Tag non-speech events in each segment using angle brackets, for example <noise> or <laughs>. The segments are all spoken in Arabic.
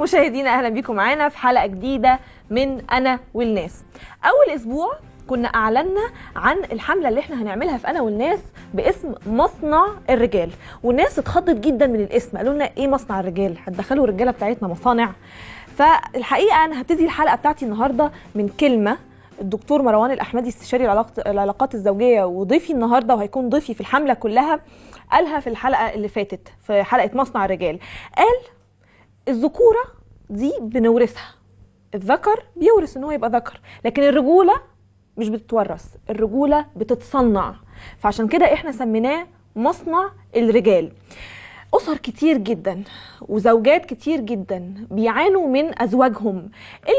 مشاهدينا اهلا بيكم معانا في حلقه جديده من انا والناس اول اسبوع كنا اعلنا عن الحمله اللي احنا هنعملها في انا والناس باسم مصنع الرجال والناس اتخضت جدا من الاسم قالوا لنا ايه مصنع الرجال هتدخلوا الرجاله بتاعتنا مصانع فالحقيقه انا هبتدي الحلقه بتاعتي النهارده من كلمه الدكتور مروان الاحمدي استشاري العلاقات الزوجيه وضيفي النهارده وهيكون ضيفي في الحمله كلها قالها في الحلقه اللي فاتت في حلقه مصنع الرجال قال الذكوره دي بنورثها الذكر بيورث ان هو يبقى ذكر لكن الرجوله مش بتتورث الرجوله بتتصنع فعشان كده احنا سميناه مصنع الرجال أسر كتير جدا وزوجات كتير جدا بيعانوا من أزواجهم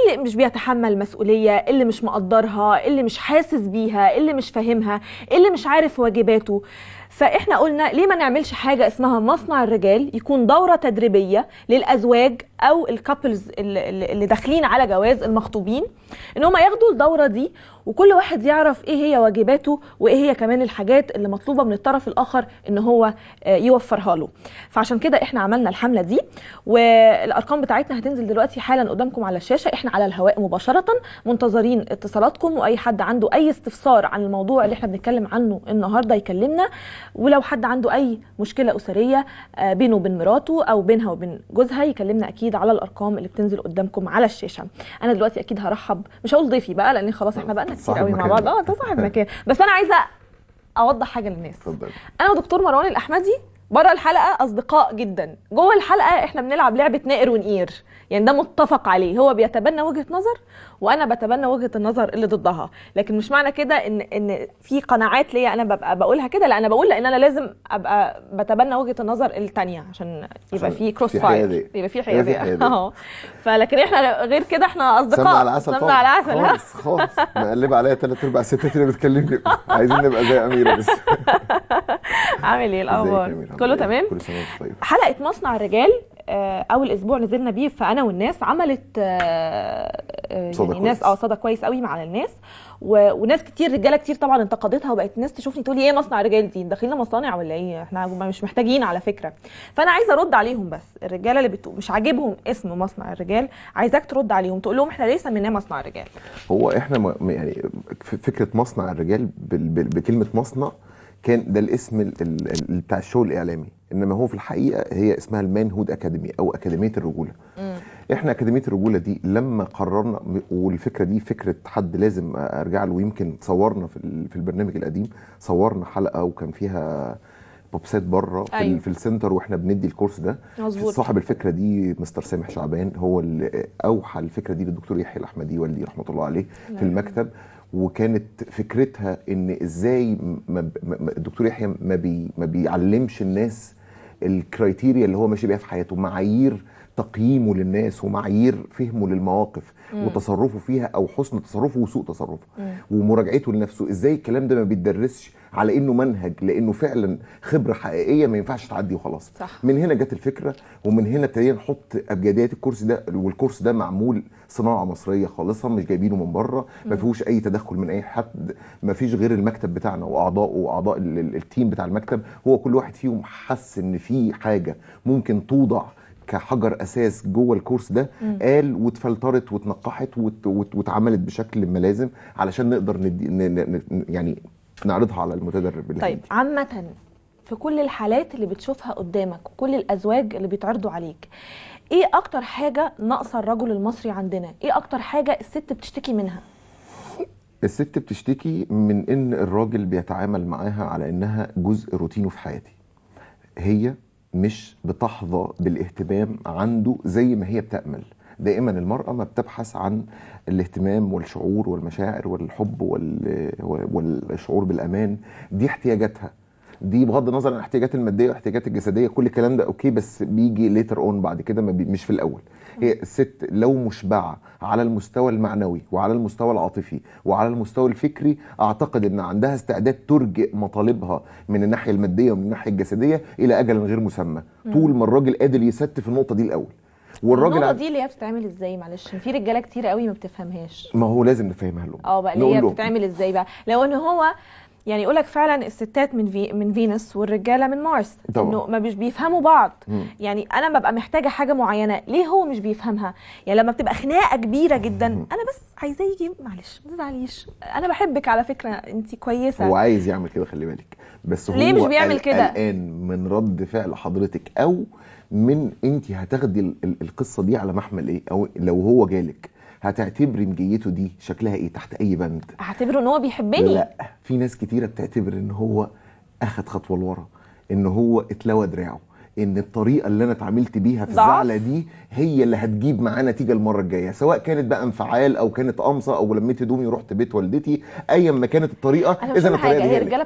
اللي مش بيتحمل مسؤولية اللي مش مقدرها اللي مش حاسس بيها اللي مش فاهمها اللي مش عارف واجباته فإحنا قلنا ليه ما نعملش حاجة اسمها مصنع الرجال يكون دورة تدريبية للأزواج او الكابلز اللي داخلين على جواز المخطوبين ان هم ياخدوا الدوره دي وكل واحد يعرف ايه هي واجباته وايه هي كمان الحاجات اللي مطلوبه من الطرف الاخر ان هو آه، يوفرها له فعشان كده احنا عملنا الحمله دي والارقام بتاعتنا هتنزل دلوقتي حالا قدامكم على الشاشه احنا على الهواء مباشره منتظرين اتصالاتكم واي حد عنده اي استفسار عن الموضوع اللي احنا بنتكلم عنه النهارده يكلمنا ولو حد عنده اي مشكله اسريه آه، بينه وبين مراته او بينها وبين جوزها يكلمنا اكيد جديد على الارقام اللي بتنزل قدامكم على الشاشه انا دلوقتي اكيد هرحب مش هقول ضيفي بقى لان خلاص احنا بقى كتير قوي مع بعض اه انت صاحب مكان بس انا عايزه اوضح حاجه للناس انا ودكتور مروان الاحمدي بره الحلقه اصدقاء جدا جوه الحلقه احنا بنلعب لعبه نائر ونقير يعني ده متفق عليه هو بيتبنى وجهه نظر وانا بتبنى وجهه النظر اللي ضدها لكن مش معنى كده ان ان في قناعات ليا انا ببقى بقولها كده لا انا بقول لان انا لازم ابقى بتبنى وجهه النظر الثانيه عشان يبقى في كروس فاير يبقى في حياديه <laughs> اه فلكن احنا غير كده احنا اصدقاء سمنا على عسل سمنا على عسل خالص خالص مقلب عليا ثلاث ارباع الستات اللي بتكلمني عايزين نبقى زي اميره بس <laughs> عامل ايه الاخبار كله تمام كل سنه وانت طيب حلقه مصنع الرجال آه، اول اسبوع نزلنا بيه فانا والناس عملت آه، آه، يعني الناس اه صدى كويس قوي مع الناس و... وناس كتير رجاله كتير طبعا انتقدتها وبقت الناس تشوفني تقول لي ايه مصنع الرجال دي داخلين مصانع ولا ايه احنا مش محتاجين على فكره فانا عايزه ارد عليهم بس الرجاله اللي بتقول مش عاجبهم اسم مصنع الرجال عايزاك ترد عليهم تقول لهم احنا ليه سميناه مصنع الرجال هو احنا م... يعني فكره مصنع الرجال ب... بكلمه مصنع كان ده الاسم بتاع الشغل الاعلامي انما هو في الحقيقه هي اسمها المان هود اكاديمي او اكاديميه الرجوله مم. احنا اكاديميه الرجوله دي لما قررنا والفكره دي فكره حد لازم ارجع له يمكن صورنا في, في البرنامج القديم صورنا حلقه وكان فيها بوبسات بره في, أيوة. في السنتر واحنا بندي الكورس ده مظبوط صاحب الفكره دي مستر سامح شعبان هو اللي اوحى الفكره دي للدكتور يحيى الاحمدي والدي رحمه الله عليه لا. في أيوة. المكتب وكانت فكرتها ان ازاي الدكتور يحيى ما بي ما بيعلمش الناس الكرايتيريا اللي هو ماشي بيها في حياته معايير تقييمه للناس ومعايير فهمه للمواقف مم. وتصرفه فيها او حسن تصرفه وسوء تصرفه مم. ومراجعته لنفسه ازاي الكلام ده ما بيتدرسش على انه منهج لانه فعلا خبره حقيقيه ما ينفعش تعدي وخلاص صح. من هنا جت الفكره ومن هنا ابتدينا نحط ابجديات الكورس ده والكورس ده معمول صناعه مصريه خالصه مش جايبينه من بره ما فيهوش اي تدخل من اي حد ما فيش غير المكتب بتاعنا واعضائه واعضاء التيم بتاع المكتب هو كل واحد فيهم حس ان في حاجه ممكن توضع كحجر اساس جوه الكورس ده مم. قال واتفلترت واتنقحت واتعملت بشكل ما لازم علشان نقدر ندي يعني نعرضها على المتدرب اللي طيب عامه في كل الحالات اللي بتشوفها قدامك وكل الازواج اللي بيتعرضوا عليك ايه اكتر حاجه ناقصه الرجل المصري عندنا ايه اكتر حاجه الست بتشتكي منها الست بتشتكي من ان الراجل بيتعامل معاها على انها جزء روتينه في حياتي هي مش بتحظى بالاهتمام عنده زي ما هي بتأمل دائما المرأة ما بتبحث عن الاهتمام والشعور والمشاعر والحب والشعور بالأمان دي احتياجاتها دي بغض النظر عن الاحتياجات الماديه والاحتياجات الجسديه كل الكلام ده اوكي بس بيجي ليتر اون بعد كده مش في الاول هي الست لو مشبعه على المستوى المعنوي وعلى المستوى العاطفي وعلى المستوى الفكري اعتقد ان عندها استعداد ترجئ مطالبها من الناحيه الماديه ومن الناحيه الجسديه الى اجل غير مسمى طول ما الراجل قادر يست في النقطه دي الاول والراجل النقطه دي اللي هي بتتعمل ازاي معلش في رجاله كتير قوي ما بتفهمهاش ما هو لازم نفهمها له اه بقى اللي هي بتتعمل ازاي بقى لو ان هو يعني يقول لك فعلا الستات من في من فينوس والرجاله من مارس طبعا انه ما مش بيفهموا بعض مم. يعني انا ببقى محتاجه حاجه معينه ليه هو مش بيفهمها يعني لما بتبقى خناقه كبيره جدا مم. انا بس عايزاه يجي معلش ما تزعليش انا بحبك على فكره انت كويسه هو عايز يعمل كده خلي بالك بس هو ليه مش بيعمل كده قلقان من رد فعل حضرتك او من انت هتاخدي القصه دي على محمل ايه او لو هو جالك هتعتبري مجيته دي شكلها ايه تحت اي بند هعتبره ان هو بيحبني لا في ناس كتيره بتعتبر ان هو اخد خطوه لورا ان هو اتلوى دراعه ان الطريقه اللي انا اتعاملت بيها في الزعله دي هي اللي هتجيب معاه نتيجه المره الجايه سواء كانت بقى انفعال او كانت قمصه او لميت هدومي ورحت بيت والدتي ايا ما كانت الطريقه اذا الطريقه دي هي